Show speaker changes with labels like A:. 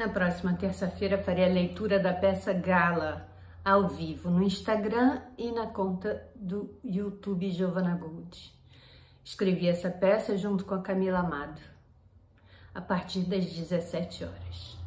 A: Na próxima terça-feira farei a leitura da peça Gala ao vivo no Instagram e na conta do YouTube Giovana Gold. Escrevi essa peça junto com a Camila Amado a partir das 17 horas.